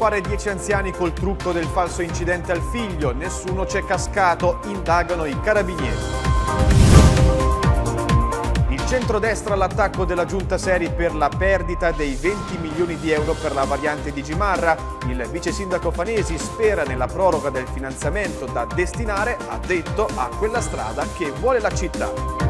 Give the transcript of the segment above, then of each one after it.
fare dieci anziani col trucco del falso incidente al figlio, nessuno c'è cascato, indagano i carabinieri. Il centrodestra all'attacco della giunta Seri per la perdita dei 20 milioni di euro per la variante di Gimarra. Il vice sindaco Fanesi spera nella proroga del finanziamento da destinare, ha detto, a quella strada che vuole la città.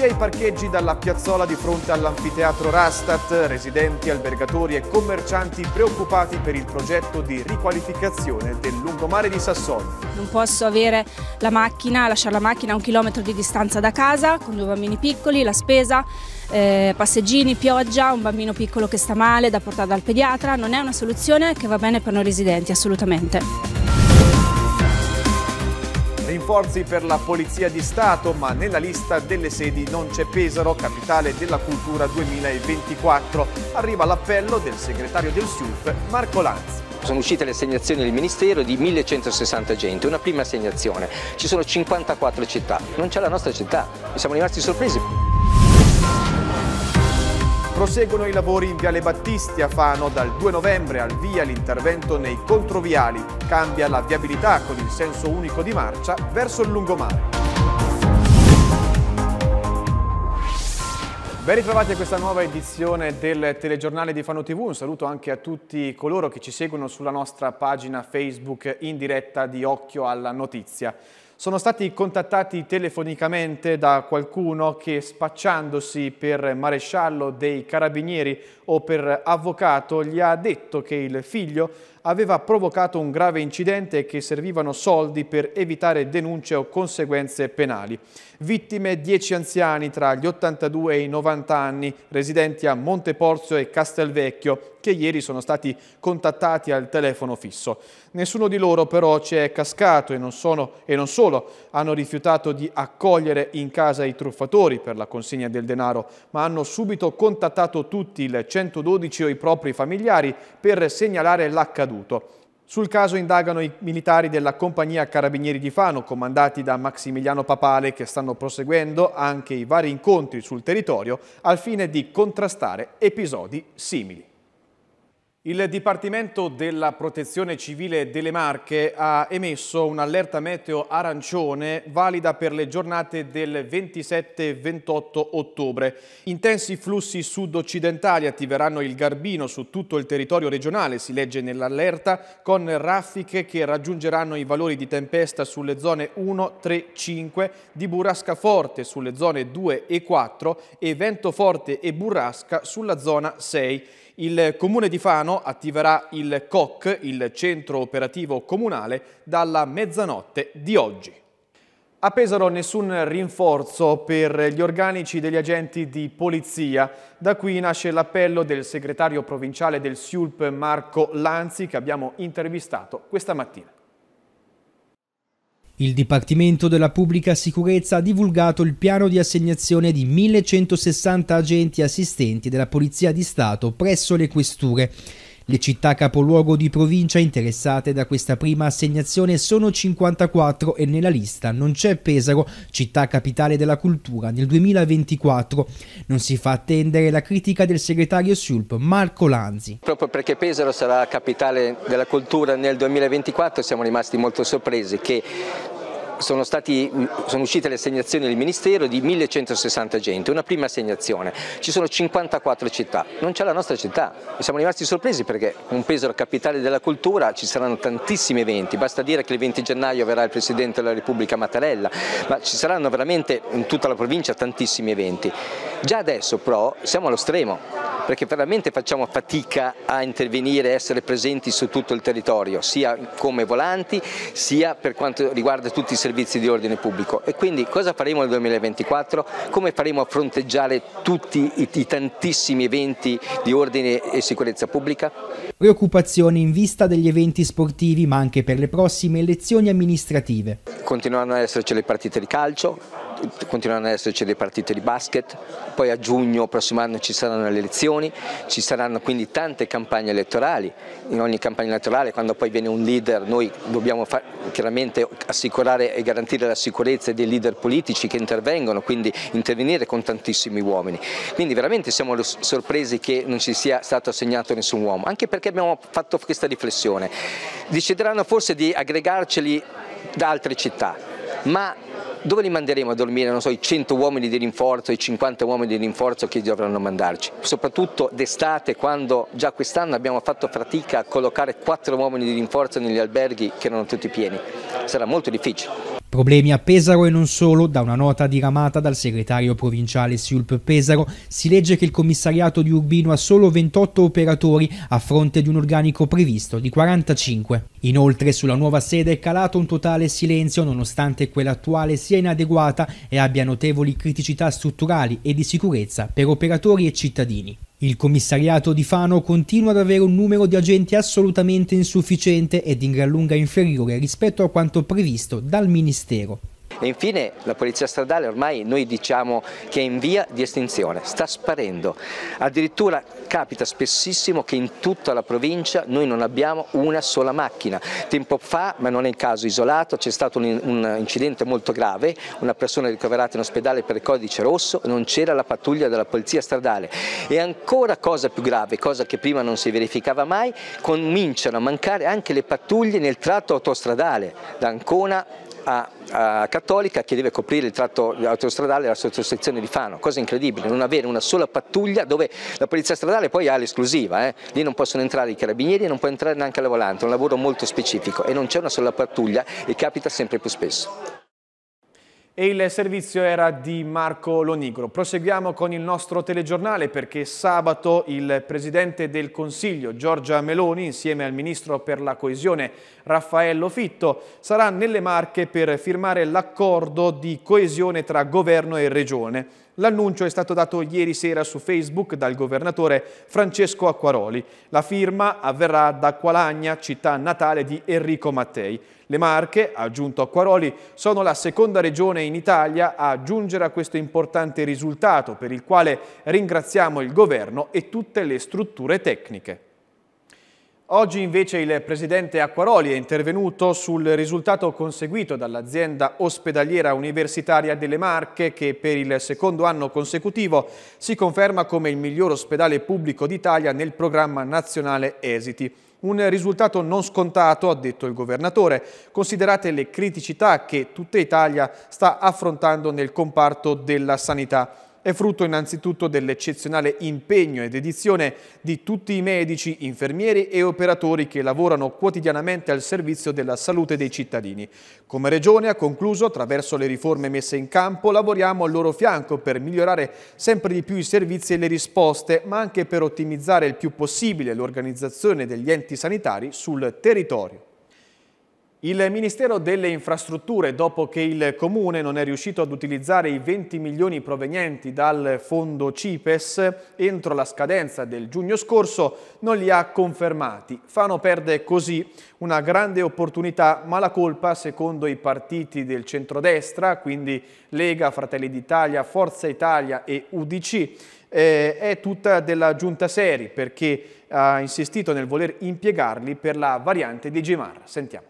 Via i parcheggi dalla piazzola di fronte all'anfiteatro Rastat, residenti, albergatori e commercianti preoccupati per il progetto di riqualificazione del lungomare di Sassonia. Non posso avere la macchina, lasciare la macchina a un chilometro di distanza da casa, con due bambini piccoli, la spesa, eh, passeggini, pioggia, un bambino piccolo che sta male da portare dal pediatra. Non è una soluzione che va bene per noi residenti, assolutamente. Rinforzi per la Polizia di Stato, ma nella lista delle sedi non c'è Pesaro, capitale della cultura 2024. Arriva l'appello del segretario del SIUF, Marco Lanzi. Sono uscite le assegnazioni del Ministero di 1160 gente, una prima assegnazione. Ci sono 54 città, non c'è la nostra città, siamo rimasti sorpresi. Proseguono i lavori in Viale Battisti a Fano. Dal 2 novembre al via l'intervento nei controviali. Cambia la viabilità con il senso unico di marcia verso il lungomare. Ben ritrovati a questa nuova edizione del telegiornale di Fano TV, un saluto anche a tutti coloro che ci seguono sulla nostra pagina Facebook in diretta di Occhio alla Notizia. Sono stati contattati telefonicamente da qualcuno che spacciandosi per maresciallo dei carabinieri o per avvocato gli ha detto che il figlio aveva provocato un grave incidente e che servivano soldi per evitare denunce o conseguenze penali. Vittime 10 anziani tra gli 82 e i 90 anni, residenti a Monteporzio e Castelvecchio, che ieri sono stati contattati al telefono fisso. Nessuno di loro però ci è cascato e non, sono, e non solo hanno rifiutato di accogliere in casa i truffatori per la consegna del denaro, ma hanno subito contattato tutti il 112 o i propri familiari per segnalare l'accaduto accaduto. Sul caso indagano i militari della compagnia Carabinieri di Fano, comandati da Maximiliano Papale, che stanno proseguendo anche i vari incontri sul territorio al fine di contrastare episodi simili. Il Dipartimento della Protezione Civile delle Marche ha emesso un'allerta meteo arancione valida per le giornate del 27 e 28 ottobre. Intensi flussi sud-occidentali attiveranno il Garbino su tutto il territorio regionale, si legge nell'allerta, con raffiche che raggiungeranno i valori di tempesta sulle zone 1, 3, 5, di burrasca forte sulle zone 2 e 4 e vento forte e burrasca sulla zona 6. Il comune di Fano attiverà il COC, il centro operativo comunale, dalla mezzanotte di oggi. A Pesaro nessun rinforzo per gli organici degli agenti di polizia. Da qui nasce l'appello del segretario provinciale del SIULP Marco Lanzi che abbiamo intervistato questa mattina. Il Dipartimento della Pubblica Sicurezza ha divulgato il piano di assegnazione di 1160 agenti assistenti della Polizia di Stato presso le questure. Le città capoluogo di provincia interessate da questa prima assegnazione sono 54 e nella lista non c'è Pesaro, città capitale della cultura, nel 2024. Non si fa attendere la critica del segretario SULP Marco Lanzi. Proprio perché Pesaro sarà capitale della cultura nel 2024 siamo rimasti molto sorpresi che sono, stati, sono, uscite le assegnazioni del Ministero di 1160 gente, una prima assegnazione, ci sono 54 città, non c'è la nostra città, siamo rimasti sorpresi perché un peso alla capitale della cultura ci saranno tantissimi eventi, basta dire che il 20 gennaio verrà il Presidente della Repubblica Mattarella, ma ci saranno veramente in tutta la provincia tantissimi eventi. Già adesso però siamo allo stremo, perché veramente facciamo fatica a intervenire, e essere presenti su tutto il territorio, sia come volanti, sia per quanto riguarda tutti i servizi servizi di ordine pubblico e quindi cosa faremo nel 2024? Come faremo a fronteggiare tutti i, i tantissimi eventi di ordine e sicurezza pubblica? Preoccupazioni in vista degli eventi sportivi ma anche per le prossime elezioni amministrative. Continueranno ad esserci le partite di calcio, continuano ad esserci le partite di basket, poi a giugno prossimo anno ci saranno le elezioni, ci saranno quindi tante campagne elettorali, in ogni campagna elettorale quando poi viene un leader noi dobbiamo far, chiaramente assicurare e garantire la sicurezza dei leader politici che intervengono, quindi intervenire con tantissimi uomini, quindi veramente siamo sorpresi che non ci sia stato assegnato nessun uomo, anche perché abbiamo fatto questa riflessione, decideranno forse di aggregarceli da altre città, ma dove li manderemo a dormire, non so, i 100 uomini di rinforzo, i 50 uomini di rinforzo che dovranno mandarci? Soprattutto d'estate, quando già quest'anno abbiamo fatto fatica a collocare 4 uomini di rinforzo negli alberghi che erano tutti pieni. Sarà molto difficile. Problemi a Pesaro e non solo, da una nota diramata dal segretario provinciale Siulp Pesaro si legge che il commissariato di Urbino ha solo 28 operatori a fronte di un organico previsto di 45. Inoltre sulla nuova sede è calato un totale silenzio nonostante quella attuale sia inadeguata e abbia notevoli criticità strutturali e di sicurezza per operatori e cittadini. Il commissariato di Fano continua ad avere un numero di agenti assolutamente insufficiente ed in gran lunga inferiore rispetto a quanto previsto dal Ministero. E infine la polizia stradale ormai noi diciamo che è in via di estinzione, sta sparendo. Addirittura capita spessissimo che in tutta la provincia noi non abbiamo una sola macchina. Tempo fa, ma non è un caso isolato, c'è stato un, un incidente molto grave, una persona ricoverata in ospedale per il codice rosso, non c'era la pattuglia della polizia stradale. E ancora cosa più grave, cosa che prima non si verificava mai, cominciano a mancare anche le pattuglie nel tratto autostradale da Ancona a, a Cattolica che deve coprire il tratto autostradale della sottosezione di Fano, cosa incredibile, non avere una sola pattuglia dove la polizia stradale poi ha l'esclusiva, eh. lì non possono entrare i carabinieri e non può entrare neanche la volante, è un lavoro molto specifico e non c'è una sola pattuglia e capita sempre più spesso e il servizio era di Marco Lonigro. Proseguiamo con il nostro telegiornale perché sabato il Presidente del Consiglio Giorgia Meloni insieme al Ministro per la Coesione Raffaello Fitto sarà nelle Marche per firmare l'accordo di coesione tra governo e regione. L'annuncio è stato dato ieri sera su Facebook dal governatore Francesco Acquaroli. La firma avverrà da Qualagna, città natale di Enrico Mattei. Le Marche, ha aggiunto Acquaroli, sono la seconda regione in Italia a giungere a questo importante risultato per il quale ringraziamo il governo e tutte le strutture tecniche. Oggi invece il presidente Acquaroli è intervenuto sul risultato conseguito dall'azienda ospedaliera universitaria delle Marche che per il secondo anno consecutivo si conferma come il miglior ospedale pubblico d'Italia nel programma nazionale Esiti. Un risultato non scontato, ha detto il governatore, considerate le criticità che tutta Italia sta affrontando nel comparto della sanità è frutto innanzitutto dell'eccezionale impegno e dedizione di tutti i medici, infermieri e operatori che lavorano quotidianamente al servizio della salute dei cittadini. Come Regione ha concluso, attraverso le riforme messe in campo, lavoriamo al loro fianco per migliorare sempre di più i servizi e le risposte, ma anche per ottimizzare il più possibile l'organizzazione degli enti sanitari sul territorio. Il Ministero delle Infrastrutture, dopo che il Comune non è riuscito ad utilizzare i 20 milioni provenienti dal fondo CIPES entro la scadenza del giugno scorso, non li ha confermati. Fano perde così una grande opportunità, ma la colpa, secondo i partiti del centrodestra, quindi Lega, Fratelli d'Italia, Forza Italia e UDC, eh, è tutta della Giunta Seri, perché ha insistito nel voler impiegarli per la variante di Gimar. Sentiamo.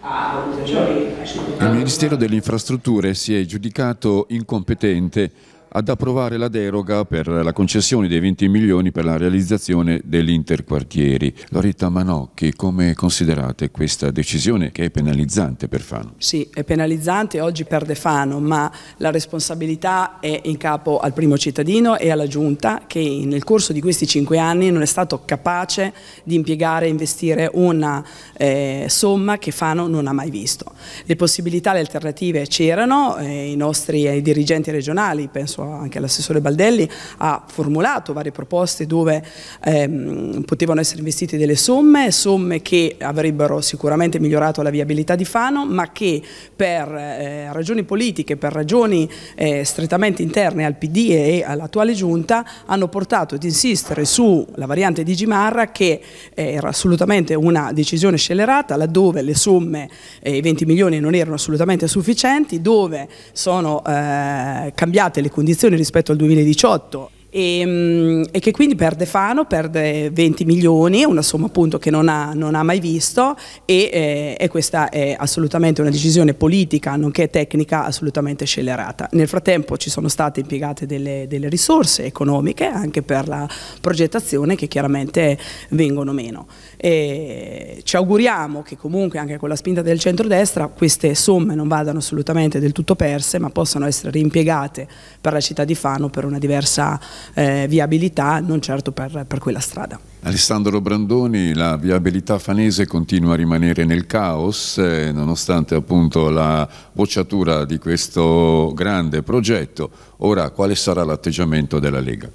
Ah, cioè, Il Ministero delle Infrastrutture si è giudicato incompetente ad approvare la deroga per la concessione dei 20 milioni per la realizzazione dell'interquartieri. Loretta Manocchi, come considerate questa decisione che è penalizzante per Fano? Sì, è penalizzante, oggi perde Fano, ma la responsabilità è in capo al primo cittadino e alla Giunta che nel corso di questi cinque anni non è stato capace di impiegare e investire una eh, somma che Fano non ha mai visto. Le possibilità, le alternative c'erano, eh, i nostri eh, dirigenti regionali, penso penso anche all'assessore Baldelli, ha formulato varie proposte dove ehm, potevano essere investite delle somme, somme che avrebbero sicuramente migliorato la viabilità di Fano, ma che per eh, ragioni politiche, per ragioni eh, strettamente interne al PD e all'attuale giunta, hanno portato ad insistere sulla variante di Gimarra che era assolutamente una decisione scellerata, laddove le somme, eh, i eh, 20 milioni, non erano assolutamente sufficienti, dove sono eh, cambiate le condizioni condizioni rispetto al 2018 e, ehm, e, che quindi perde Fano, perde 20 milioni, una somma appunto che non ha, non ha mai visto e, eh, e, questa è assolutamente una decisione politica nonché tecnica assolutamente scellerata. Nel frattempo ci sono state impiegate delle, delle risorse economiche anche per la progettazione che chiaramente vengono meno. E ci auguriamo che comunque anche con la spinta del centrodestra queste somme non vadano assolutamente del tutto perse ma possano essere reimpiegate per la città di Fano per una diversa eh, viabilità, non certo per, per quella strada. Alessandro Brandoni, la viabilità fanese continua a rimanere nel caos eh, nonostante appunto la bocciatura di questo grande progetto. Ora quale sarà l'atteggiamento della Lega?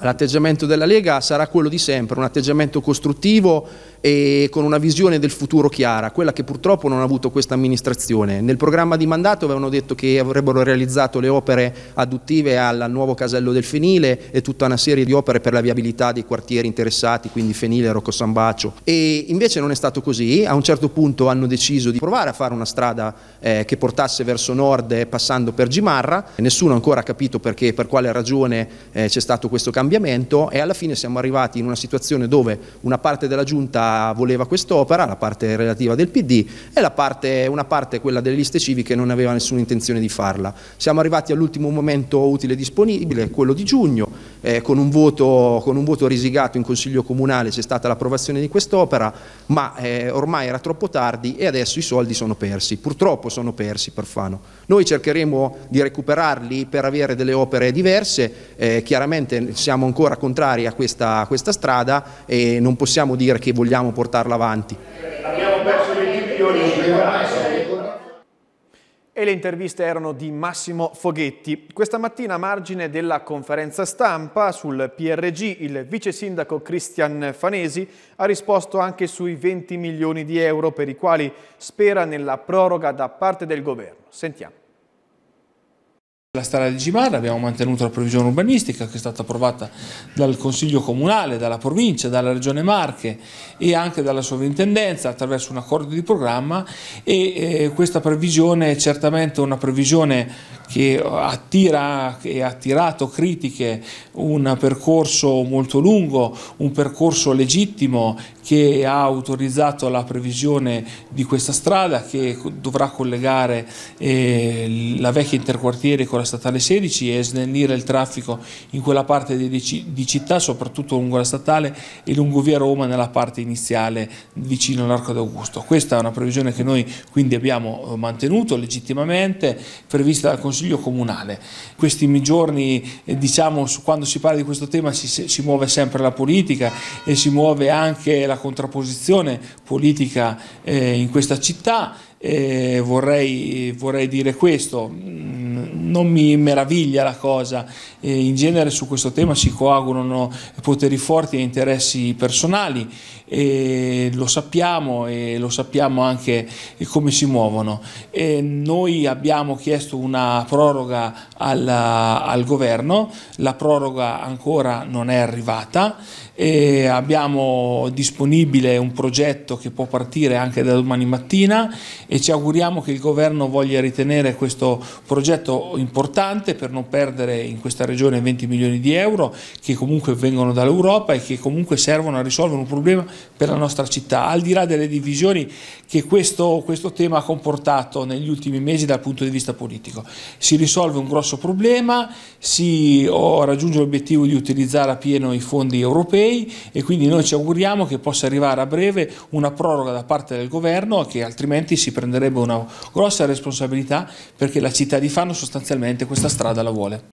l'atteggiamento della Lega sarà quello di sempre, un atteggiamento costruttivo e con una visione del futuro chiara, quella che purtroppo non ha avuto questa amministrazione. Nel programma di mandato avevano detto che avrebbero realizzato le opere adduttive al nuovo casello del Fenile e tutta una serie di opere per la viabilità dei quartieri interessati candidati, quindi Fenile, Rocco Sambaccio, e invece non è stato così, a un certo punto hanno deciso di provare a fare una strada eh, che portasse verso nord eh, passando per Gimarra, nessuno ancora ha capito perché, per quale ragione eh, c'è stato questo cambiamento e alla fine siamo arrivati in una situazione dove una parte della giunta voleva quest'opera, la parte relativa del PD e parte, una parte, quella delle liste civiche, non aveva nessuna intenzione di farla. Siamo arrivati all'ultimo momento utile e disponibile, quello di giugno, eh, con, un voto, con un voto risigato in Consiglio comunale c'è stata l'approvazione di quest'opera, ma eh, ormai era troppo tardi e adesso i soldi sono persi, purtroppo sono persi per Fano. Noi cercheremo di recuperarli per avere delle opere diverse, eh, chiaramente siamo ancora contrari a questa, a questa, strada e non possiamo dire che vogliamo portarla avanti. Abbiamo perso 20 milioni di euro e le interviste erano di Massimo Foghetti. Questa mattina a margine della conferenza stampa sul PRG il vice sindaco Cristian Fanesi ha risposto anche sui 20 milioni di euro per i quali spera nella proroga da parte del governo. Sentiamo. La strada di Gimarra abbiamo mantenuto la previsione urbanistica che è stata approvata dal Consiglio Comunale, dalla provincia, dalla Regione Marche e anche dalla sovrintendenza attraverso un accordo di programma e eh, questa previsione è certamente una previsione che attira e ha attirato critiche, un percorso molto lungo, un percorso legittimo che ha autorizzato la previsione di questa strada che dovrà collegare eh, la vecchia interquartiere con la statale 16 e snellire il traffico in quella parte di, di città, soprattutto lungo la statale e lungo via Roma nella parte iniziale vicino all'Arco d'Augusto. Questa è una previsione che noi quindi abbiamo eh, mantenuto legittimamente, prevista dal Consiglio Consiglio Comunale. questi giorni, eh, diciamo, quando si parla di questo tema si, si muove sempre la politica e si muove anche la contrapposizione politica eh, in questa città. Eh, vorrei, vorrei, dire questo, mm, non mi meraviglia la cosa, eh, in genere su questo tema si coagulano poteri forti e interessi personali, e lo sappiamo e lo sappiamo anche come si muovono. E noi abbiamo chiesto una proroga al, al governo, la proroga ancora non è arrivata e abbiamo disponibile un progetto che può partire anche da domani mattina e ci auguriamo che il governo voglia ritenere questo progetto importante per non perdere in questa regione 20 milioni di euro che comunque vengono dall'Europa e che comunque servono a risolvere un problema per la nostra città, al di là delle divisioni che questo, questo tema ha comportato negli ultimi mesi dal punto di vista politico. Si risolve un grosso problema, si raggiunge l'obiettivo di utilizzare a pieno i fondi europei e quindi noi ci auguriamo che possa arrivare a breve una proroga da parte del governo che altrimenti si prenderebbe una grossa responsabilità perché la città di Fanno sostanzialmente questa strada la vuole.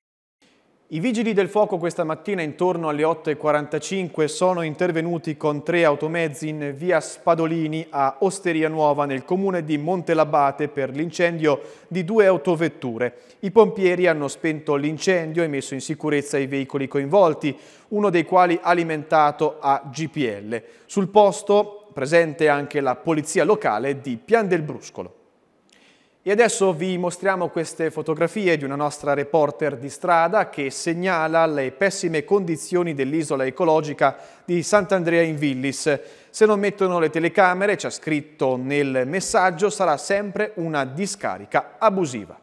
I vigili del fuoco questa mattina intorno alle 8.45 sono intervenuti con tre automezzi in via Spadolini a Osteria Nuova nel comune di Montelabate per l'incendio di due autovetture. I pompieri hanno spento l'incendio e messo in sicurezza i veicoli coinvolti, uno dei quali alimentato a GPL. Sul posto presente anche la polizia locale di Pian del Bruscolo. E adesso vi mostriamo queste fotografie di una nostra reporter di strada che segnala le pessime condizioni dell'isola ecologica di Sant'Andrea in Villis. Se non mettono le telecamere, c'è scritto nel messaggio, sarà sempre una discarica abusiva.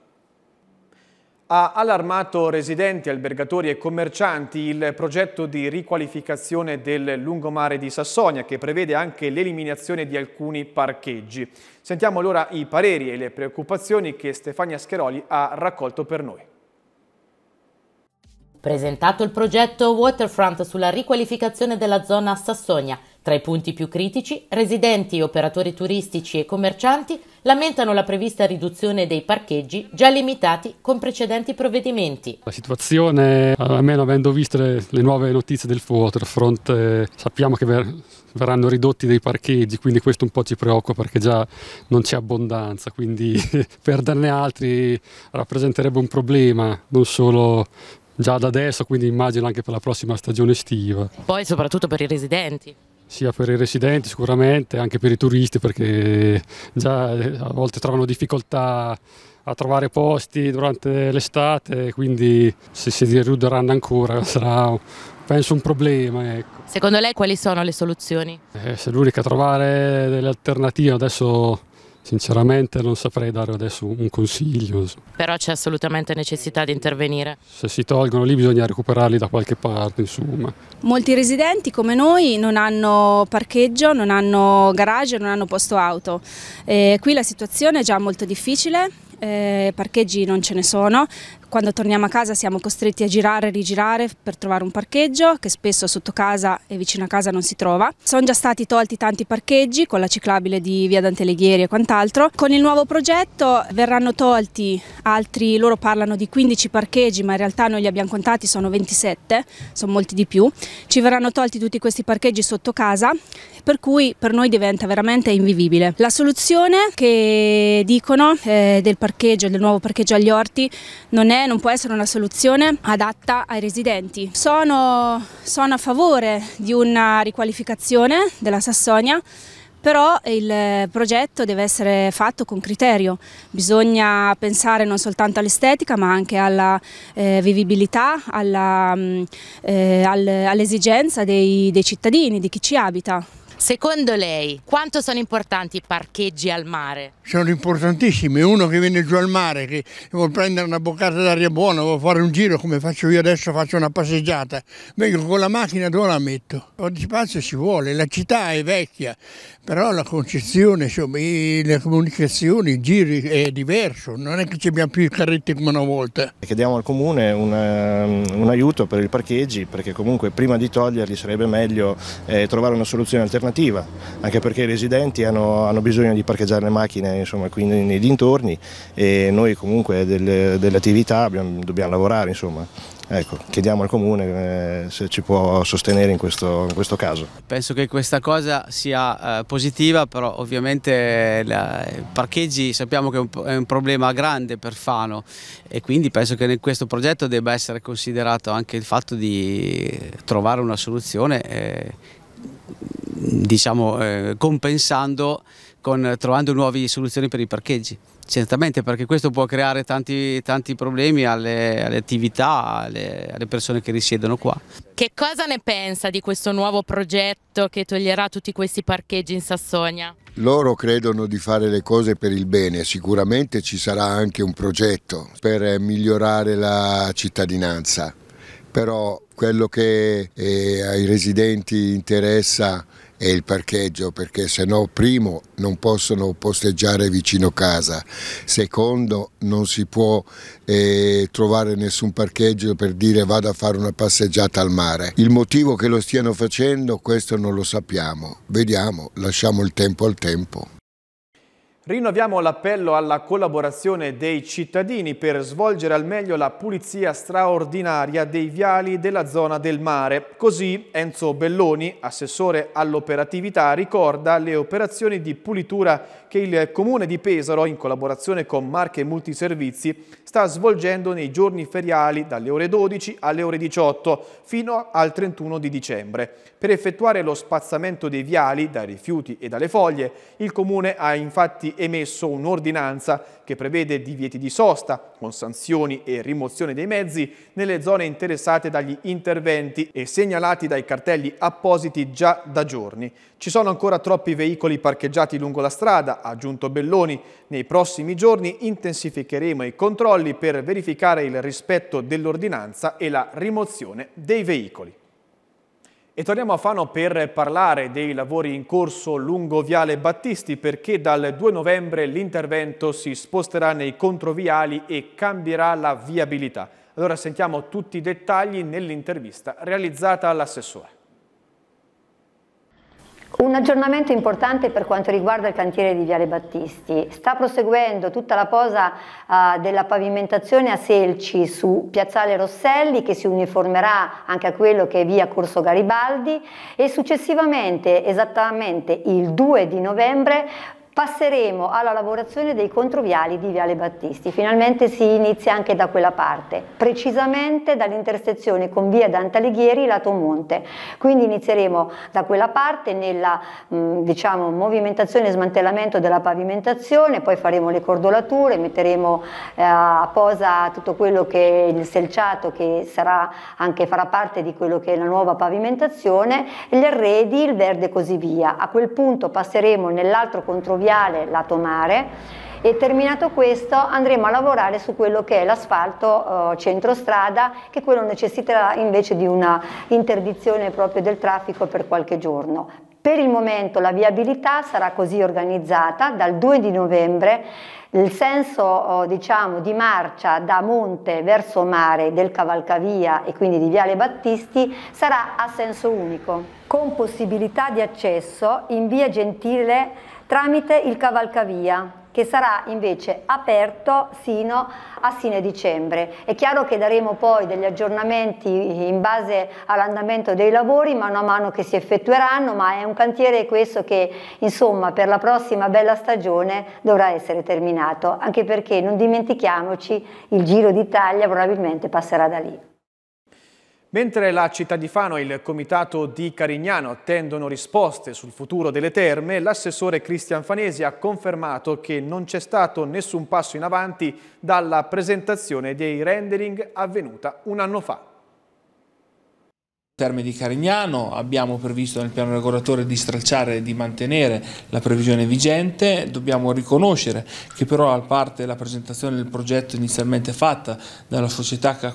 Ha allarmato residenti, albergatori e commercianti il progetto di riqualificazione del lungomare di Sassonia che prevede anche l'eliminazione di alcuni parcheggi. Sentiamo allora i pareri e le preoccupazioni che Stefania Scheroli ha raccolto per noi. Presentato il progetto Waterfront sulla riqualificazione della zona Sassonia, tra i punti più critici, residenti, operatori turistici e commercianti lamentano la prevista riduzione dei parcheggi già limitati con precedenti provvedimenti. La situazione, almeno avendo visto le, le nuove notizie del Waterfront, eh, sappiamo che ver verranno ridotti dei parcheggi, quindi questo un po' ci preoccupa perché già non c'è abbondanza, quindi perderne altri rappresenterebbe un problema, non solo già da adesso, quindi immagino anche per la prossima stagione estiva. Poi soprattutto per i residenti sia per i residenti sicuramente, anche per i turisti perché già eh, a volte trovano difficoltà a trovare posti durante l'estate, quindi se si riuderanno ancora sarà penso un problema. Ecco. Secondo lei quali sono le soluzioni? Eh, se l'unica trovare delle alternative adesso Sinceramente non saprei dare adesso un consiglio. Però c'è assolutamente necessità di intervenire. Se si tolgono lì bisogna recuperarli da qualche parte, insomma. Molti residenti come noi non hanno parcheggio, non hanno garage, non hanno posto auto. E eh, qui la situazione è già molto difficile, eh, parcheggi non ce ne sono, quando torniamo a casa siamo costretti a girare e rigirare per trovare un parcheggio che spesso sotto casa e vicino a casa non si trova. Sono già stati tolti tanti parcheggi con la ciclabile di via Dante Alighieri e quant'altro. Con il nuovo progetto verranno tolti altri, loro parlano di 15 parcheggi ma in realtà noi li abbiamo contati, sono 27, sono molti di più. Ci verranno tolti tutti questi parcheggi sotto casa per cui per noi diventa veramente invivibile. La soluzione che dicono eh, del parcheggio, del nuovo parcheggio agli orti non è non può essere una soluzione adatta ai residenti. Sono, sono a favore di una riqualificazione della Sassonia però il progetto deve essere fatto con criterio, bisogna pensare non soltanto all'estetica ma anche alla eh, vivibilità, mm, eh, all'esigenza eh, all dei, dei cittadini, di chi ci abita. Secondo lei quanto sono importanti i parcheggi al mare? Sono importantissimi, uno che viene giù al mare, che vuole prendere una boccata d'aria buona, vuole fare un giro come faccio io adesso, faccio una passeggiata, meglio con la macchina dove la metto? di spazio ci vuole, la città è vecchia, però la concezione, insomma, le comunicazioni, i giri è diverso, non è che ci abbiamo più i carretti come una volta. Chiediamo al comune un, ehm, un aiuto per i parcheggi perché comunque prima di toglierli sarebbe meglio eh, trovare una soluzione alternativa, anche perché i residenti hanno, hanno bisogno di parcheggiare le macchine insomma, qui nei, dintorni e noi comunque delle, delle attività abbiamo, dobbiamo lavorare. Insomma. Ecco, chiediamo al Comune eh, se ci può sostenere in questo, in questo, caso. Penso che questa cosa sia eh, positiva, però ovviamente eh, i parcheggi sappiamo che è un, è un, problema grande per Fano e quindi penso che in questo progetto debba essere considerato anche il fatto di trovare una soluzione eh, diciamo, eh, compensando con, trovando nuove soluzioni per i parcheggi. Certamente perché questo può creare tanti, tanti problemi alle, alle attività, alle, alle, persone che risiedono qua. Che cosa ne pensa di questo nuovo progetto che toglierà tutti questi parcheggi in Sassonia? Loro credono di fare le cose per il bene, sicuramente ci sarà anche un progetto per eh, migliorare la cittadinanza, però quello che eh, ai residenti interessa e il parcheggio perché se no primo non possono posteggiare vicino casa, secondo non si può eh, trovare nessun parcheggio per dire vado a fare una passeggiata al mare. Il motivo che lo stiano facendo questo non lo sappiamo, vediamo, lasciamo il tempo al tempo. Rinnoviamo l'appello alla collaborazione dei cittadini per svolgere al meglio la pulizia straordinaria dei viali della zona del mare. Così Enzo Belloni, assessore all'operatività, ricorda le operazioni di pulitura che il Comune di Pesaro, in collaborazione con Marche Multiservizi, sta svolgendo nei giorni feriali dalle ore 12 alle ore 18 fino al 31 di dicembre. Per effettuare lo spazzamento dei viali dai rifiuti e dalle foglie, il Comune ha infatti emesso un'ordinanza che prevede divieti di sosta, con sanzioni e rimozione dei mezzi nelle zone interessate dagli interventi e segnalati dai cartelli appositi già da giorni. Ci sono ancora troppi veicoli parcheggiati lungo la strada, ha aggiunto Belloni, nei prossimi giorni intensificheremo i controlli per verificare il rispetto dell'ordinanza e la rimozione dei veicoli. E torniamo a Fano per parlare dei lavori in corso lungo Viale Battisti perché dal 2 novembre l'intervento si sposterà nei controviali e cambierà la viabilità. Allora sentiamo tutti i dettagli nell'intervista realizzata all'assessore. Un aggiornamento importante per quanto riguarda il cantiere di Viale Battisti. Sta proseguendo tutta la posa uh, della pavimentazione a Selci su Piazzale Rosselli che si uniformerà anche a quello che è via Corso Garibaldi e successivamente, esattamente il 2 di novembre, passeremo alla lavorazione dei controviali di Viale Battisti. Finalmente si inizia anche da quella parte, precisamente dall'intersezione con Via Dante Alighieri lato Monte. Quindi inizieremo da quella parte nella mm, diciamo, movimentazione e smantellamento della pavimentazione, poi faremo le cordolature, metteremo eh, a posa tutto quello che è il selciato che sarà anche farà parte di quello che è la nuova pavimentazione, gli arredi, il verde e così via. A quel punto passeremo nell'altro controviale fluviale, lato mare e terminato questo andremo a lavorare su quello che è l'asfalto eh, centrostrada che quello necessiterà invece di una interdizione proprio del traffico per qualche giorno. Per il momento la viabilità sarà così organizzata dal 2 di novembre il senso oh, diciamo, di marcia da monte verso mare del cavalcavia e quindi di Viale Battisti sarà a senso unico, con possibilità di accesso in via Gentile tramite il cavalcavia che sarà invece aperto sino a fine dicembre. È chiaro che daremo poi degli aggiornamenti in base all'andamento dei lavori mano a mano che si effettueranno, ma è un cantiere questo che insomma per la prossima bella stagione dovrà essere terminato, anche perché non dimentichiamoci il Giro d'Italia probabilmente passerà da lì. Mentre la città di Fano e il comitato di Carignano attendono risposte sul futuro delle terme, l'assessore Cristian Fanesi ha confermato che non c'è stato nessun passo in avanti dalla presentazione dei rendering avvenuta un anno fa. Terme di Carignano, abbiamo previsto nel piano regolatore di stralciare e di mantenere la previsione vigente, dobbiamo riconoscere che però a parte la presentazione del progetto inizialmente fatta dalla società che ha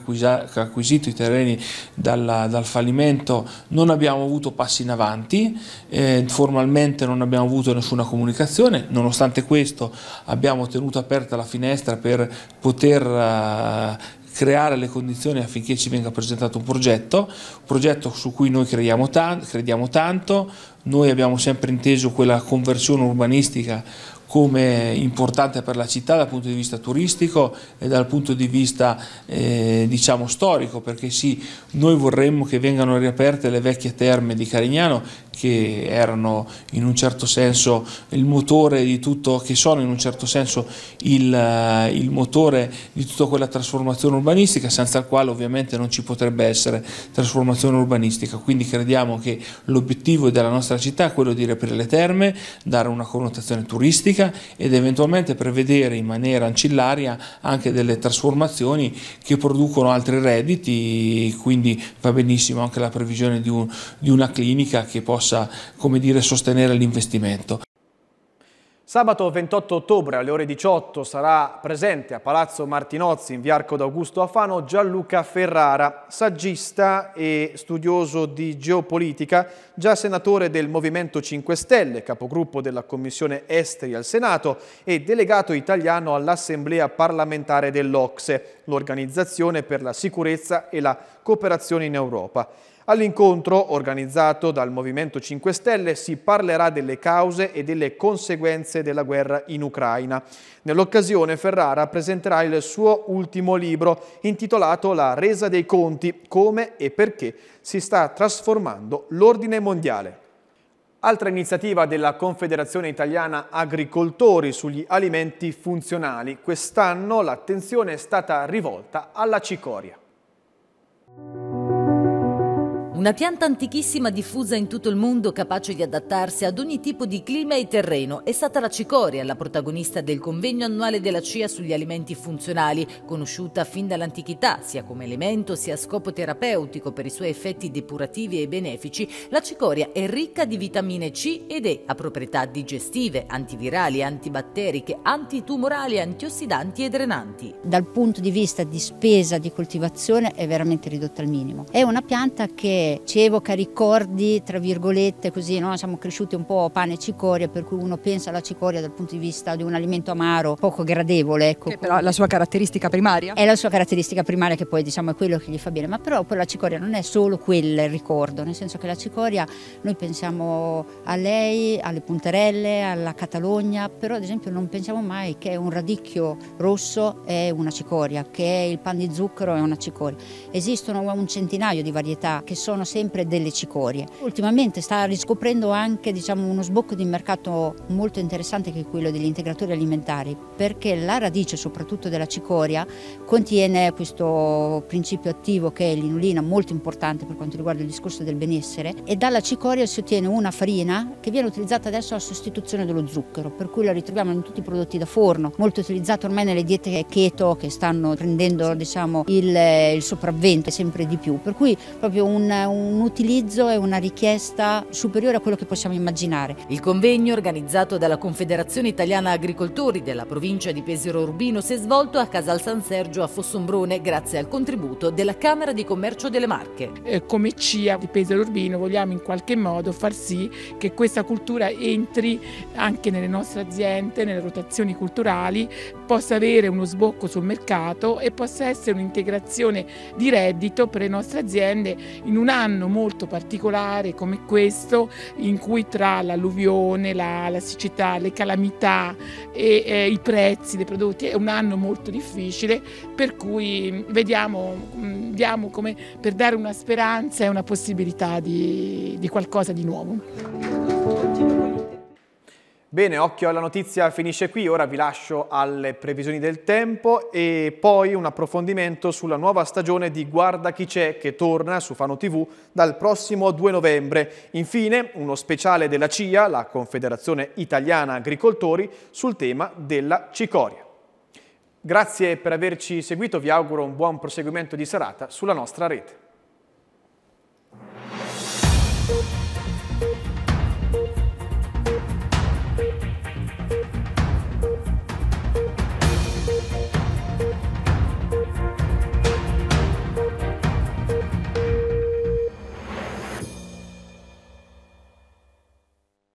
acquisito i terreni dalla, dal fallimento non abbiamo avuto passi in avanti, eh, formalmente non abbiamo avuto nessuna comunicazione, nonostante questo abbiamo tenuto aperta la finestra per poter eh, creare le condizioni affinché ci venga presentato un progetto, un progetto su cui noi tanto, crediamo tanto, noi abbiamo sempre inteso quella conversione urbanistica come importante per la città dal punto di vista turistico e dal punto di vista eh, diciamo storico perché sì, noi vorremmo che vengano riaperte le vecchie terme di Carignano che erano in un certo senso il motore di tutto, che sono in un certo senso il, eh, il motore di tutta quella trasformazione urbanistica, senza il quale ovviamente non ci potrebbe essere trasformazione urbanistica. Quindi crediamo che l'obiettivo della nostra città è quello di riaprire le terme, dare una connotazione turistica ed eventualmente prevedere in maniera ancillaria anche delle trasformazioni che producono altri redditi, quindi va benissimo anche la previsione di, un, di una clinica che possa possa dire, sostenere l'investimento. Sabato 28 ottobre alle ore 18 sarà presente a Palazzo Martinozzi in via Arco d'Augusto a Fano Gianluca Ferrara, saggista e studioso di geopolitica, già senatore del Movimento 5 Stelle, capogruppo della Commissione Esteri al Senato e delegato italiano all'Assemblea parlamentare dell'Ocse, l'Organizzazione per la Sicurezza e la Cooperazione in Europa. All'incontro, organizzato dal Movimento 5 Stelle, si parlerà delle cause e delle conseguenze della guerra in Ucraina. Nell'occasione Ferrara presenterà il suo ultimo libro, intitolato La resa dei conti, come e perché si sta trasformando l'ordine mondiale. Altra iniziativa della Confederazione Italiana Agricoltori sugli alimenti funzionali. Quest'anno l'attenzione è stata rivolta alla cicoria. Una pianta antichissima diffusa in tutto il mondo capace di adattarsi ad ogni tipo di clima e terreno è stata la cicoria, la protagonista del convegno annuale della CIA sugli alimenti funzionali, conosciuta fin dall'antichità sia come elemento sia a scopo terapeutico per i suoi effetti depurativi e benefici. La cicoria è ricca di vitamine C ed E, ha proprietà digestive, antivirali, antibatteriche, antitumorali, antiossidanti e drenanti. Dal punto di vista di spesa di coltivazione è veramente ridotta al minimo. È una pianta che ci evoca ricordi, tra virgolette, così, no? siamo cresciuti un po' pane e cicoria, per cui uno pensa alla cicoria dal punto di vista di un alimento amaro, poco gradevole. Ecco. Che però è la sua caratteristica primaria? È la sua caratteristica primaria che poi diciamo è quello che gli fa bene, ma però poi la cicoria non è solo quel ricordo, nel senso che la cicoria noi pensiamo a lei, alle punterelle, alla Catalogna, però ad esempio non pensiamo mai che un radicchio rosso è una cicoria, che il pan di zucchero è una cicoria. Esistono un centinaio di varietà che sono sempre delle cicorie. Ultimamente sta riscoprendo anche diciamo, uno sbocco di mercato molto interessante che è quello degli integratori alimentari perché la radice soprattutto della cicoria contiene questo principio attivo che è l'inulina molto importante per quanto riguarda il discorso del benessere e dalla cicoria si ottiene una farina che viene utilizzata adesso a sostituzione dello zucchero per cui la ritroviamo in tutti i prodotti da forno molto utilizzata ormai nelle diete keto che stanno prendendo diciamo, il, il sopravvento sempre di più per cui proprio un un utilizzo e una richiesta superiore a quello che possiamo immaginare. Il convegno organizzato dalla Confederazione Italiana Agricoltori della provincia di Pesero Urbino si è svolto a Casal San Sergio a Fossombrone grazie al contributo della Camera di Commercio delle Marche. Eh, come CIA di Pesero Urbino vogliamo in qualche modo far sì che questa cultura entri anche nelle nostre aziende, nelle rotazioni culturali, possa avere uno sbocco sul mercato e possa essere un'integrazione di reddito per le nostre aziende in una quest'anno molto particolare come questo in cui tra l'alluvione, la, la siccità, le calamità e eh, i prezzi dei prodotti è un anno molto difficile per cui mm, vediamo, mm, diamo come per dare una speranza e una possibilità di, di qualcosa di nuovo. Bene, occhio alla notizia finisce qui, ora vi lascio alle previsioni del tempo e poi un approfondimento sulla nuova stagione di Guarda chi c'è che torna su Fano TV dal prossimo 2 novembre. Infine uno speciale della CIA, la Confederazione Italiana Agricoltori, sul tema della cicoria. Grazie per averci seguito, vi auguro un buon proseguimento di serata sulla nostra rete.